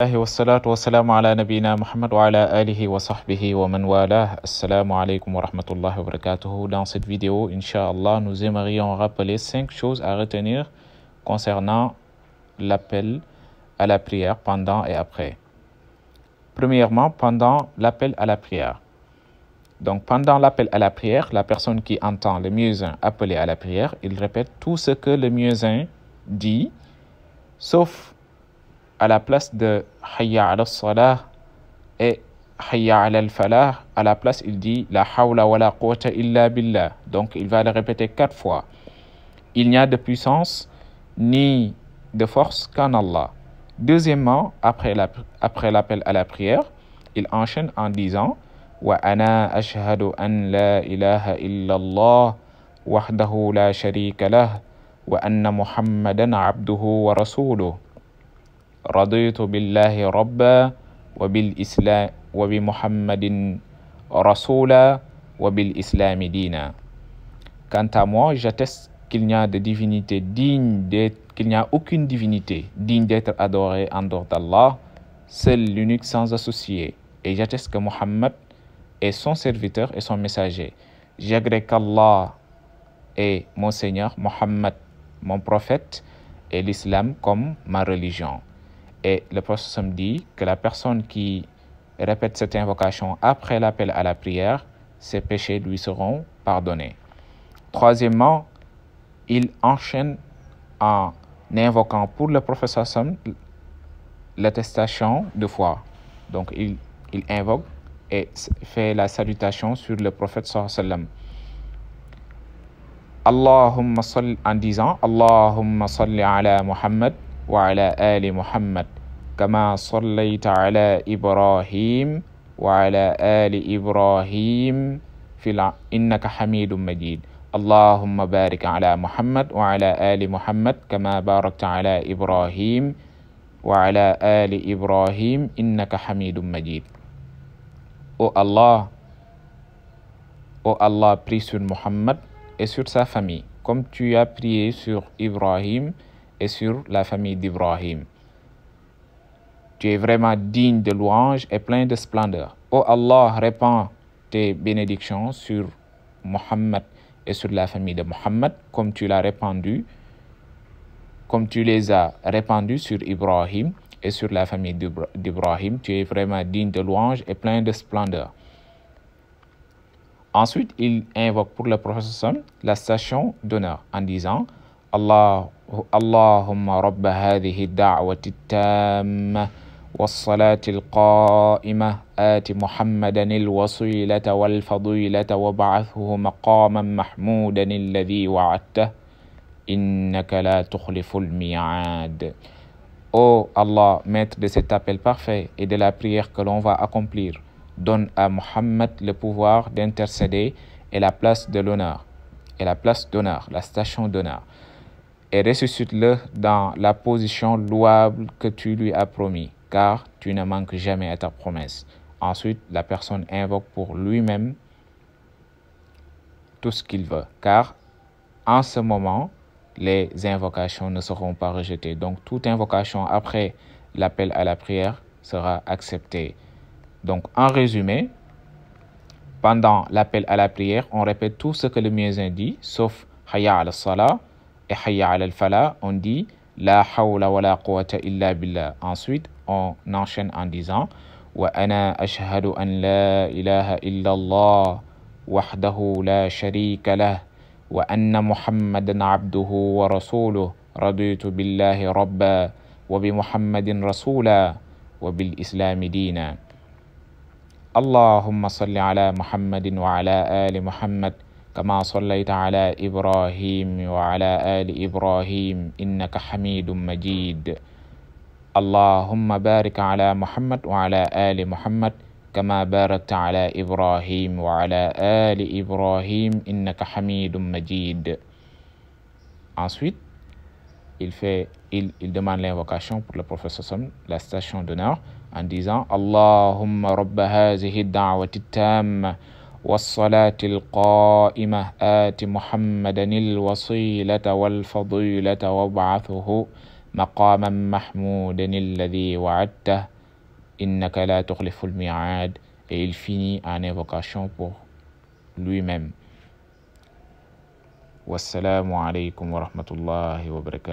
Dans cette vidéo, nous aimerions rappeler cinq choses à retenir concernant l'appel à la prière pendant et après. Premièrement, pendant l'appel à la prière. Donc, pendant l'appel à la prière, la personne qui entend le muezzin appeler à la prière, il répète tout ce que le muezzin dit, sauf à la place de Hayya ala salah et Hayya ala al falah à la place il dit La hawla wa la quwata illa billah. Donc il va le répéter quatre fois. Il n'y a de puissance ni de force qu'en Allah. Deuxièmement, après l'appel la, après à la prière, il enchaîne en disant Wa ana ashhadu an la ilaha illallah wahdahu la sharika lah wa anna muhammadan abduhu wa rasuluh. Quant à moi, j'atteste qu'il n'y a de divinité digne qu'il n'y a aucune divinité digne d'être adorée en dehors d'Allah, seul l'unique sans associé. Et j'atteste que Mohammed est son serviteur et son messager. J'agrée qu'Allah est mon Seigneur, Mohammed, mon prophète, et l'islam comme ma religion. Et le prophète me dit que la personne qui répète cette invocation après l'appel à la prière, ses péchés lui seront pardonnés. Troisièmement, il enchaîne en invoquant pour le professeur Sam l'attestation de foi. Donc il, invoque et fait la salutation sur le prophète sallam. en disant Allahumma salli ala Muhammad وعلى آل محمد كما صليت على إبراهيم وعلى آل إبراهيم في الع... إنك حميد مجيد اللهم بارك على محمد وعلى آل محمد كما باركت على إبراهيم وعلى آل إبراهيم إنك حميد مجيد أو الله أو الله بريس محمد et sur sa famille, comme tu as prié sur Ibrahim et sur la famille d'Ibrahim. Tu es vraiment digne de louange et plein de splendeur. oh Allah, répands tes bénédictions sur Mohammed et sur la famille de Mohammed, comme tu l'as répandu, comme tu les as répandus sur Ibrahim et sur la famille d'Ibrahim. Tu es vraiment digne de louange et plein de splendeur. Ensuite, il invoque pour le professeur la station d'honneur en disant « الله اللهم رب هذه الدعوة التامة والصلاة القائمة آت محمدا الوصيلة والفضيلة وبعثه مقاما محمودا الذي وعدته إنك لا تخلف الميعاد Ô oh Allah, maître de cet appel parfait et de la prière que l'on va accomplir, donne à Mohammed le pouvoir d'intercéder et la place de l'honneur, et la place d'honneur, la station d'honneur. et ressuscite-le dans la position louable que tu lui as promis, car tu ne manques jamais à ta promesse. Ensuite, la personne invoque pour lui-même tout ce qu'il veut, car en ce moment, les invocations ne seront pas rejetées. Donc, toute invocation après l'appel à la prière sera acceptée. Donc, en résumé, pendant l'appel à la prière, on répète tout ce que le mien dit, sauf Hayya al » حي على الفلا on dit لا حول ولا قوة إلا بالله ensuite on enchaîne en disant وأنا أشهد أن لا إله إلا الله وحده لا شريك له وأن محمد عبده ورسوله رضيت بالله ربا وبمحمد رسولا وبالإسلام دينا اللهم صل على محمد وعلى آل محمد كما صليت على إبراهيم وعلى آل إبراهيم إنك حميد مجيد اللهم بارك على محمد وعلى آل محمد كما باركت على إبراهيم وعلى آل إبراهيم إنك حميد مجيد Ensuite, il, fait, il, il demande l'invocation pour le professeur Sam, la station d'honneur, en disant Allahumma rabba hazihi da'wati tamma والصلاة القائمة آت محمدا الوصيلة والفضيلة وابعثه مقاما محمودا الذي وعدته إنك لا تخلف الميعاد et il finit en invocation pour lui-même. Wassalamu alaikum wa rahmatullahi wa barakatuh.